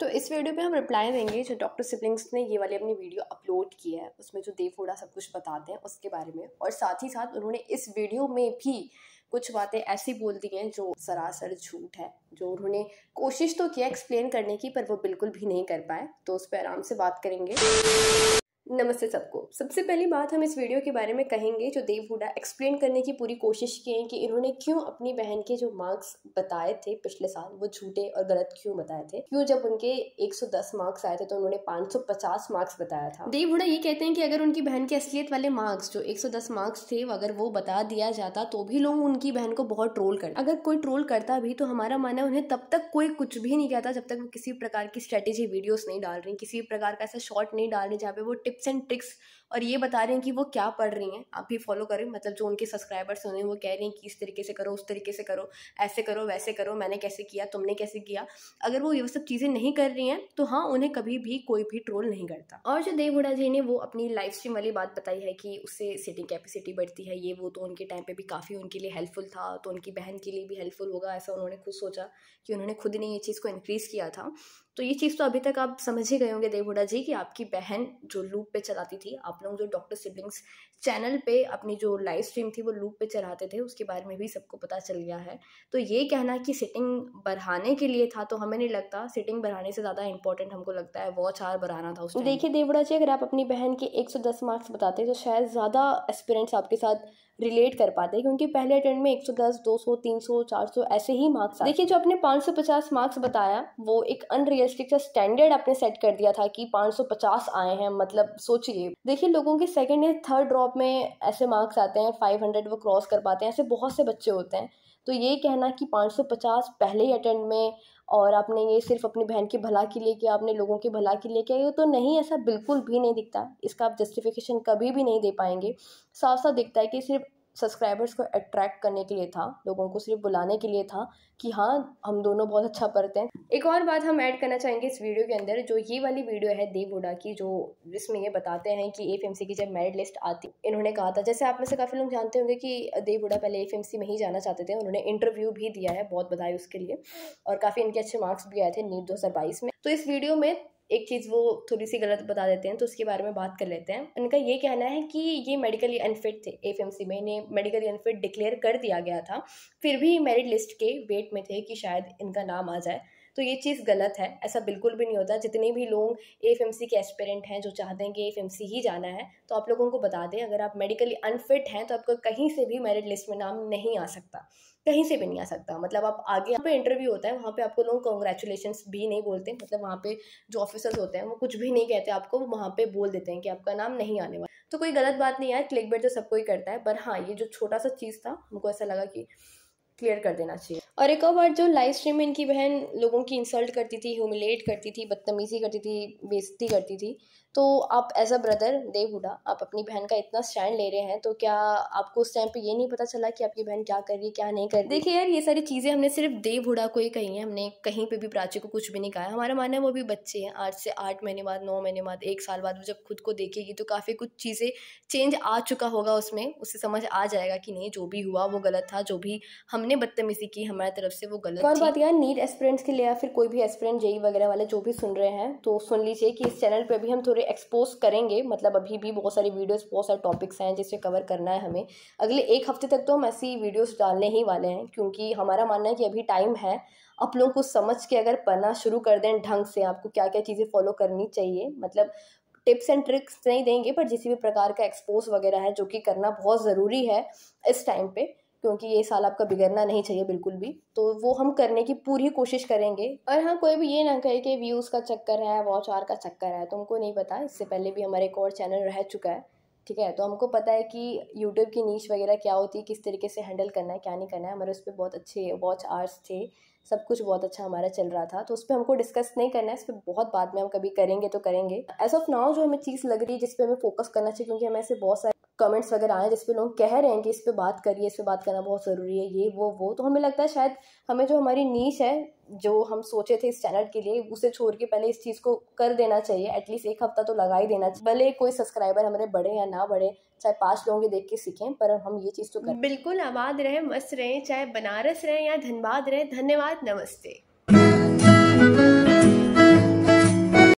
तो इस वीडियो में हम रिप्लाई देंगे जो डॉक्टर सिबलिंग्स ने ये वाली अपनी वीडियो अपलोड की है उसमें जो देवोड़ा सब कुछ बताते हैं उसके बारे में और साथ ही साथ उन्होंने इस वीडियो में भी कुछ बातें ऐसी बोल दी हैं जो सरासर झूठ है जो उन्होंने कोशिश तो किया एक्सप्लेन करने की पर वो बिल्कुल भी नहीं कर पाए तो उस पर आराम से बात करेंगे नमस्ते सबको सबसे पहली बात हम इस वीडियो के बारे में कहेंगे जो देव हुडा एक्सप्लेन करने की पूरी कोशिश की है कि इन्होंने क्यों अपनी बहन के जो मार्क्स बताए थे पिछले साल वो झूठे और गलत क्यों बताए थे क्यों जब उनके 110 मार्क्स आए थे तो उन्होंने 550 मार्क्स बताया था देव हुडा ये कहते हैं कि अगर उनकी बहन के असलियत वाले मार्क्स जो एक मार्क्स थे अगर वो बता दिया जाता तो भी लोग उनकी बहन को बहुत ट्रोल कर अगर कोई ट्रोल करता भी तो हमारा मानना उन्हें तब तक कोई कुछ भी नहीं कहता जब तक वो किसी प्रकार की स्ट्रेटेजी वीडियोज नहीं डाल रही किसी प्रकार का ऐसा शॉर्ट नहीं डाल रही जहाँ पे वो टिप्स एंड ट्रिक्स और ये बता रहे हैं कि वो क्या पढ़ रही हैं आप भी फॉलो करें मतलब जो उनके सब्सक्राइबर्स होने वो कह रही हैं कि इस तरीके से करो उस तरीके से करो ऐसे करो वैसे करो मैंने कैसे किया तुमने कैसे किया अगर वो ये सब चीज़ें नहीं कर रही हैं तो हाँ उन्हें कभी भी कोई भी ट्रोल नहीं करता और जो देवगुड़ा जी ने वो अपनी लाइफ स्ट्रीम वाली बात बताई है कि उससे सिटिंग कैपेसिटी बढ़ती है ये वो तो उनके टाइम पर भी काफ़ी उनके लिए हेल्पफुल था तो उनकी बहन के लिए भी हेल्पफुल होगा ऐसा उन्होंने खुद सोचा कि उन्होंने खुद ने ये चीज़ को इनक्रीज़ किया था तो ये चीज़ तो अभी तक आप समझ ही गए होंगे देवहुडा जी कि आपकी बहन जो लूप पे चलाती थी आप लोग जो डॉक्टर सिबलिंग्स चैनल पे अपनी जो लाइव स्ट्रीम थी वो लूप पे चलाते थे उसके बारे में भी सबको पता चल गया है तो ये कहना कि सिटिंग बढ़ाने के लिए था तो हमें नहीं लगता सिटिंग बढ़ाने से ज़्यादा इंपॉर्टेंट हमको लगता है वॉच आर बढ़ाना था उसमें तो देखिए देवड़ा जी अगर आप अपनी बहन के एक मार्क्स बताते तो शायद ज़्यादा एक्सपीरियंस आपके साथ रिलेट कर पाते क्योंकि पहले अटेम्प्ट में 110, 200, 300, 400 ऐसे ही मार्क्स देखिए जो अपने 550 मार्क्स बताया वो एक अनरियलिस्टिक सा स्टैंडर्ड आपने सेट कर दिया था कि 550 आए हैं मतलब सोचिए देखिए लोगों के सेकेंड या थर्ड ड्रॉप में ऐसे मार्क्स आते हैं फाइव वो क्रॉस कर पाते हैं ऐसे बहुत से बच्चे होते हैं तो ये कहना कि 550 पहले ही अटेंड में और आपने ये सिर्फ अपनी बहन की भला के लिए किया आपने लोगों की भला के लिए किया ये तो नहीं ऐसा बिल्कुल भी नहीं दिखता इसका आप जस्टिफिकेशन कभी भी नहीं दे पाएंगे साफ साफ दिखता है कि सिर्फ सब्सक्राइबर्स को अट्रैक्ट करने के लिए था लोगों को सिर्फ बुलाने के लिए था कि हाँ हम दोनों बहुत अच्छा पढ़ते हैं एक और बात हम ऐड करना चाहेंगे इस वीडियो के अंदर जो ये वाली वीडियो है देव हुडा की जो जिसमें ये बताते हैं कि एफ की जब मेरिट लिस्ट आती इन्होंने कहा था जैसे आप में से काफ़ी लोग जानते होंगे कि देव हुडा पहले एफ में ही जाना चाहते थे उन्होंने इंटरव्यू भी दिया है बहुत बधाई उसके लिए और काफ़ी इनके अच्छे मार्क्स भी आए थे नीट दो में तो इस वीडियो में एक चीज़ वो थोड़ी सी गलत बता देते हैं तो उसके बारे में बात कर लेते हैं उनका ये कहना है कि ये मेडिकली अनफिट थे एफ में इन्हें मेडिकली अनफिट डिक्लेयर कर दिया गया था फिर भी मेरिट लिस्ट के वेट में थे कि शायद इनका नाम आ जाए तो ये चीज़ गलत है ऐसा बिल्कुल भी नहीं होता जितने भी लोग ए एफ के एस्पेरेंट हैं जो चाहते हैं कि एफ ही जाना है तो आप लोगों को बता दें अगर आप मेडिकली अनफिट हैं तो आपका कहीं से भी मेरिट लिस्ट में नाम नहीं आ सकता कहीं से भी नहीं आ सकता मतलब आप आगे यहाँ पे इंटरव्यू होता है वहाँ पे आपको लोग कॉन्ग्रेचुलेशन भी नहीं बोलते मतलब वहाँ पे जो ऑफिसर्स होते हैं वो कुछ भी नहीं कहते आपको वहाँ पे बोल देते हैं कि आपका नाम नहीं आने वाला तो कोई गलत बात नहीं है क्लिक बेट तो सबको ही करता है पर हाँ ये जो छोटा सा चीज़ था हमको ऐसा लगा कि क्लियर कर देना चाहिए और एक और बार जो लाइव स्ट्रीम में इनकी बहन लोगों की इंसल्ट करती थी ह्यूमिलेट करती थी बदतमीज़ी करती थी बेइज्जती करती थी तो आप एज अ ब्रदर देव हुडा आप अपनी बहन का इतना स्टैंड ले रहे हैं तो क्या आपको उस टाइम पे ये नहीं पता चला कि आपकी बहन क्या कर रही है क्या नहीं कर रही देखिए यार ये सारी चीज़ें हमने सिर्फ देव हुडा को ही कही हैं हमने कहीं पे भी प्राची को कुछ भी नहीं कहा हमारा मानना है वो भी बच्चे हैं आज से आठ महीने बाद नौ महीने बाद एक साल बाद वो जब खुद को देखेगी तो काफ़ी कुछ चीज़ें चेंज आ चुका होगा उसमें उससे समझ आ जाएगा कि नहीं जो भी हुआ वो गलत था जो भी हमने बदतमीजी की हमारी तरफ से वो गलत और बात यार नीट एस्पिरेंट्स के लिए या फिर कोई भी एस्पिरेंट जेई वगैरह वाले जो भी सुन रहे हैं तो सुन लीजिए कि इस चैनल पर भी हम थोड़े एक्सपोज करेंगे मतलब अभी भी बहुत सारी वीडियोस बहुत सारे टॉपिक्स हैं जिसे कवर करना है हमें अगले एक हफ्ते तक तो हम ऐसी वीडियोस डालने ही वाले हैं क्योंकि हमारा मानना है कि अभी टाइम है आप लोगों को समझ के अगर पढ़ना शुरू कर दें ढंग से आपको क्या क्या चीज़ें फॉलो करनी चाहिए मतलब टिप्स एंड ट्रिक्स नहीं देंगे पर किसी भी प्रकार का एक्सपोज वगैरह है जो कि करना बहुत ज़रूरी है इस टाइम पर क्योंकि ये साल आपका बिगड़ना नहीं चाहिए बिल्कुल भी तो वो हम करने की पूरी कोशिश करेंगे और हाँ कोई भी ये ना कहे कि व्यूज़ का चक्कर है वॉच आर का चक्कर है तुमको तो नहीं पता इससे पहले भी हमारा एक और चैनल रह चुका है ठीक है तो हमको पता है कि यूट्यूब की नीच वगैरह क्या होती है किस तरीके से हैंडल करना है क्या नहीं करना है हमारे उस पर बहुत अच्छे वॉच आर्स थे सब कुछ बहुत अच्छा हमारा चल रहा था तो उस पर हमको डिस्कस नहीं करना है इस पर बहुत बाद में हम कभी करेंगे तो करेंगे एज ऑफ नाउ जो हमें चीज़ लग रही है जिस पर हमें फोकस करना चाहिए क्योंकि हमें ऐसे बहुत सारे कमेंट्स वगैरह आए जिसपे लोग कह रहे हैं कि इस पर बात करिए इस पर बात करना बहुत ज़रूरी है ये वो वो तो हमें लगता है शायद हमें जो हमारी नीच है जो हम सोचे थे इस चैनल के लिए उसे छोड़ के पहले इस चीज़ को कर देना चाहिए एटलीस्ट एक हफ्ता तो लगा ही देना चाहिए भले कोई सब्सक्राइबर हमारे बढ़े या ना बढ़े चाहे पाँच लोगों के देख के सीखें पर हम ये चीज़ तो करें बिल्कुल आबाद रहें मस्त रहें चाहे बनारस रहें या धनबाद रहें धन्यवाद नमस्ते